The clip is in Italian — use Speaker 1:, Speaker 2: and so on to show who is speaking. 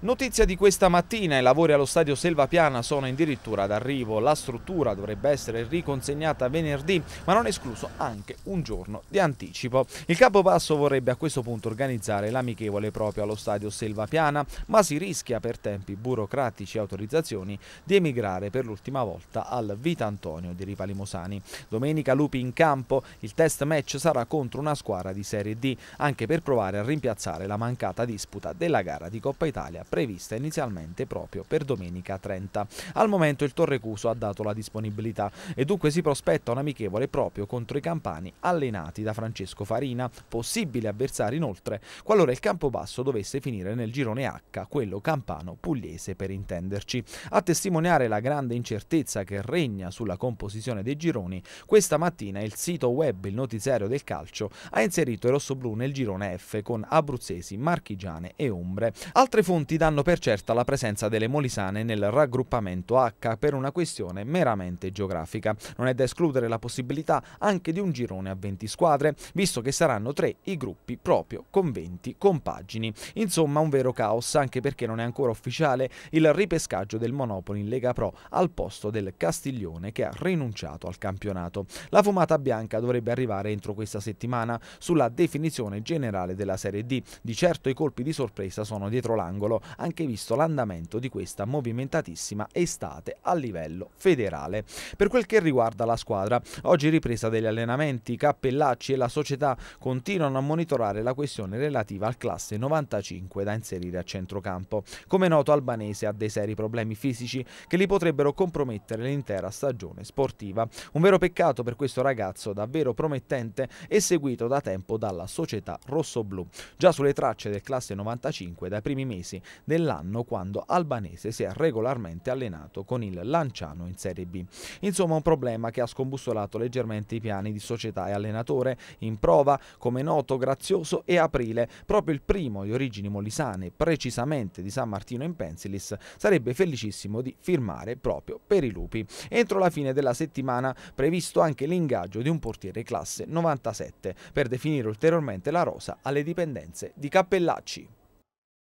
Speaker 1: Notizia di questa mattina, i lavori allo stadio Selvapiana sono addirittura d'arrivo. La struttura dovrebbe essere riconsegnata venerdì, ma non escluso anche un giorno di anticipo. Il Capopasso vorrebbe a questo punto organizzare l'amichevole proprio allo stadio Selvapiana, ma si rischia per tempi burocratici e autorizzazioni di emigrare per l'ultima volta al Vita Antonio di Riva Limosani. Domenica Lupi in campo, il test match sarà contro una squadra di Serie D, anche per provare a rimpiazzare la mancata disputa della gara di Coppa Italia prevista inizialmente proprio per domenica 30. Al momento il Torrecuso ha dato la disponibilità e dunque si prospetta un amichevole proprio contro i campani allenati da Francesco Farina, possibile avversario inoltre qualora il Campobasso dovesse finire nel girone H, quello campano-pugliese per intenderci. A testimoniare la grande incertezza che regna sulla composizione dei gironi, questa mattina il sito web Il Notiziario del Calcio ha inserito i rossoblù nel girone F con abruzzesi, marchigiane e umbre. Altre fonti danno per certa la presenza delle molisane nel raggruppamento H per una questione meramente geografica. Non è da escludere la possibilità anche di un girone a 20 squadre, visto che saranno tre i gruppi proprio con 20 compagini. Insomma un vero caos, anche perché non è ancora ufficiale il ripescaggio del Monopoli in Lega Pro al posto del Castiglione che ha rinunciato al campionato. La fumata bianca dovrebbe arrivare entro questa settimana sulla definizione generale della Serie D. Di certo i colpi di sorpresa sono dietro l'angolo, anche visto l'andamento di questa movimentatissima estate a livello federale. Per quel che riguarda la squadra, oggi ripresa degli allenamenti, Cappellacci e la società continuano a monitorare la questione relativa al classe 95 da inserire a centrocampo. Come noto Albanese ha dei seri problemi fisici che li potrebbero compromettere l'intera stagione sportiva. Un vero peccato per questo ragazzo davvero promettente e seguito da tempo dalla società rossoblù. Già sulle tracce del classe 95 dai primi mesi dell'anno quando Albanese si è regolarmente allenato con il Lanciano in Serie B. Insomma un problema che ha scombussolato leggermente i piani di società e allenatore, in prova come noto Grazioso e Aprile, proprio il primo di origini molisane, precisamente di San Martino in Pensilis, sarebbe felicissimo di firmare proprio per i lupi. Entro la fine della settimana previsto anche l'ingaggio di un portiere classe 97 per definire ulteriormente la rosa alle dipendenze di Cappellacci.